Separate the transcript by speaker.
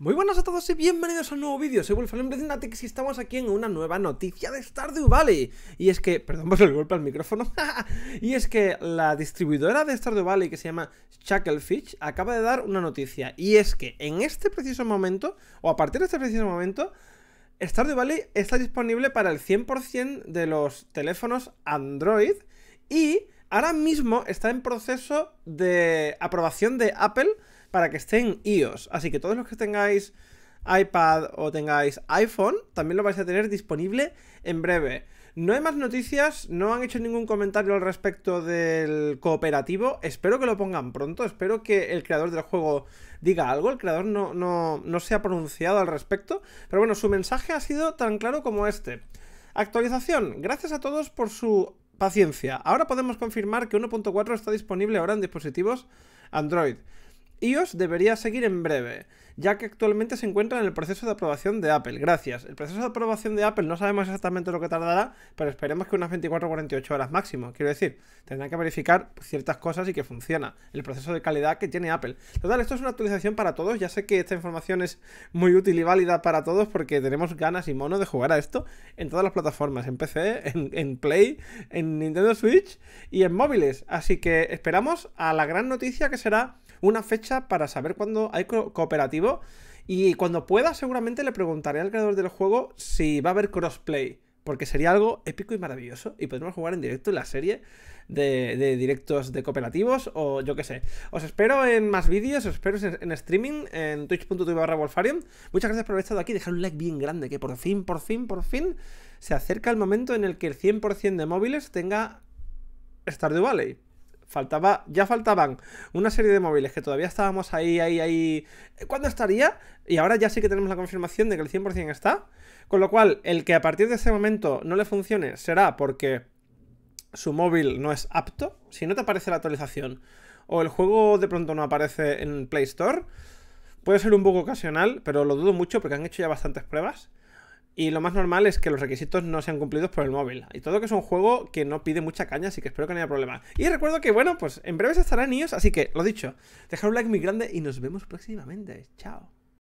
Speaker 1: Muy buenas a todos y bienvenidos a un nuevo vídeo, soy Wolfram que y estamos aquí en una nueva noticia de Stardew Valley Y es que, perdón por el golpe al micrófono Y es que la distribuidora de Stardew Valley que se llama Chucklefish acaba de dar una noticia Y es que en este preciso momento, o a partir de este preciso momento Stardew Valley está disponible para el 100% de los teléfonos Android Y ahora mismo está en proceso de aprobación de Apple para que estén iOS. Así que todos los que tengáis iPad o tengáis iPhone, también lo vais a tener disponible en breve. No hay más noticias, no han hecho ningún comentario al respecto del cooperativo. Espero que lo pongan pronto, espero que el creador del juego diga algo. El creador no, no se ha pronunciado al respecto, pero bueno, su mensaje ha sido tan claro como este. Actualización, gracias a todos por su paciencia. Ahora podemos confirmar que 1.4 está disponible ahora en dispositivos Android iOS debería seguir en breve ya que actualmente se encuentra en el proceso de aprobación de Apple. Gracias. El proceso de aprobación de Apple no sabemos exactamente lo que tardará, pero esperemos que unas 24 o 48 horas máximo. Quiero decir, tendrán que verificar ciertas cosas y que funciona. El proceso de calidad que tiene Apple. Total, esto es una actualización para todos. Ya sé que esta información es muy útil y válida para todos porque tenemos ganas y mono de jugar a esto en todas las plataformas. En PC, en, Play, en Nintendo Switch y en móviles. Así que esperamos a la gran noticia que será una fecha para saber cuándo hay cooperativas. cooperativo y cuando pueda, seguramente le preguntaré al creador del juego si va a haber crossplay. Porque sería algo épico y maravilloso. Y podremos jugar en directo en la serie de, directos de cooperativos o yo qué sé. Os espero en más vídeos, os espero en, streaming, en twitch.tv Wolfarium. Muchas gracias por haber estado aquí. Dejar un like bien grande, que por fin, por fin, por fin se acerca el momento en el que el 100% de móviles tenga Stardew Valley faltaba, ya faltaban una serie de móviles que todavía estábamos ahí, ahí, ahí. ¿Cuándo estaría? Y ahora ya sí que tenemos la confirmación de que el 100% está. Con lo cual, el que a partir de ese momento no le funcione será porque su móvil no es apto. Si no te aparece la actualización o el juego de pronto no aparece en Play Store, puede ser un poco ocasional, pero lo dudo mucho porque han hecho ya bastantes pruebas. Y lo más normal es que los requisitos no sean cumplidos por el móvil. Y todo que es un juego que no pide mucha caña, así que espero que no haya problema. Y recuerdo que, bueno, pues en breves estarán ellos. así que, lo dicho, dejad un like muy grande y nos vemos próximamente. Chao.